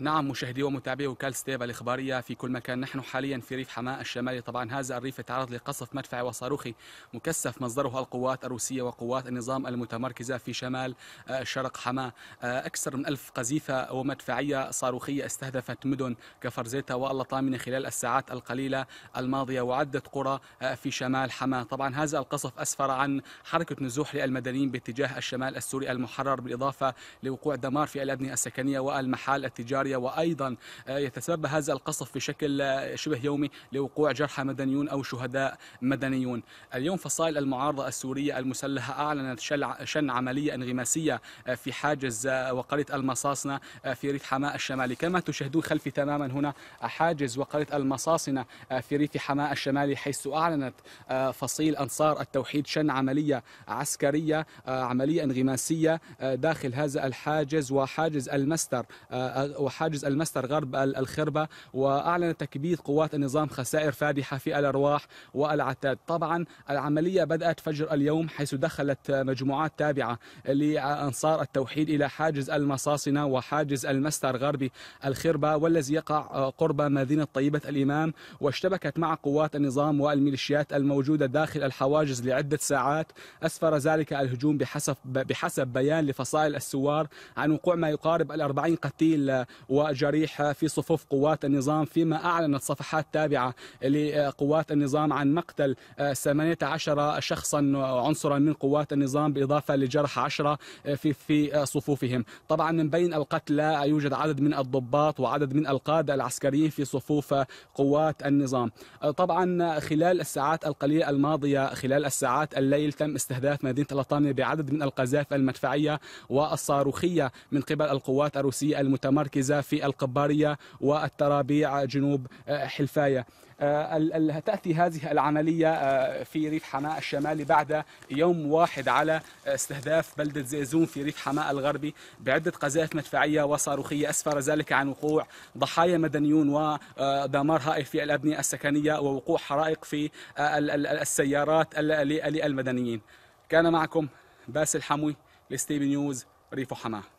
نعم مشاهدي ومتابعي وكالة ستيفا الإخبارية في كل مكان نحن حاليا في ريف حماة الشمالي طبعا هذا الريف تعرض لقصف مدفعي وصاروخي مكثف مصدره القوات الروسية وقوات النظام المتمركزة في شمال آه، شرق حماة آه، أكثر من ألف قذيفة ومدفعية صاروخية استهدفت مدن كفرزيتا واللطامنة خلال الساعات القليلة الماضية وعدة قرى آه، في شمال حماة طبعا هذا القصف أسفر عن حركة نزوح للمدنيين باتجاه الشمال السوري المحرر بالإضافة لوقوع دمار في الأبنية السكنية والمحال التجاري القرية وأيضا آه، يتسبب هذا القصف بشكل آه، شبه يومي لوقوع جرحى مدنيون أو شهداء مدنيون اليوم فصائل المعارضة السورية المسلحة أعلنت شن عملية انغماسية آه، في حاجز وقرية المصاصنة في ريف حماة الشمالي كما تشاهدون خلفي تماما هنا حاجز وقرية المصاصنة في ريف حماة الشمالي حيث أعلنت فصيل أنصار التوحيد شن عملية عسكرية عملية انغماسية داخل هذا الحاجز وحاجز المستر حاجز المستر غرب الخربة وأعلن تكبيد قوات النظام خسائر فادحة في الأرواح والعتاد طبعا العملية بدأت فجر اليوم حيث دخلت مجموعات تابعة لأنصار التوحيد إلى حاجز المصاصنة وحاجز المستر غربي الخربة والذي يقع قرب مدينة طيبة الإمام واشتبكت مع قوات النظام والميليشيات الموجودة داخل الحواجز لعدة ساعات أسفر ذلك الهجوم بحسب بحسب بيان لفصائل السوار عن وقوع ما يقارب الأربعين قتيل وجريح في صفوف قوات النظام فيما أعلنت صفحات تابعة لقوات النظام عن مقتل 18 آه، شخصا عنصرا من قوات النظام بإضافة لجرح 10 آه، في في آه، صفوفهم طبعا من بين القتلى يوجد عدد من الضباط وعدد من القادة العسكريين في صفوف قوات النظام طبعا خلال الساعات القليلة الماضية خلال الساعات الليل تم استهداف مدينة الأطامة بعدد من القذائف المدفعية والصاروخية من قبل القوات الروسية المتمركزة في القبارية والترابيع جنوب آه، حلفاية آه، تأتي هذه العملية آه، في ريف حماة الشمالي بعد يوم واحد على استهداف بلدة زيزون في ريف حماة الغربي بعدة قذائف مدفعية وصاروخية أسفر ذلك عن وقوع ضحايا مدنيون ودمار هائل في الأبنية السكنية ووقوع حرائق في السيارات للمدنيين كان معكم باسل حموي لستيبي نيوز ريف حماه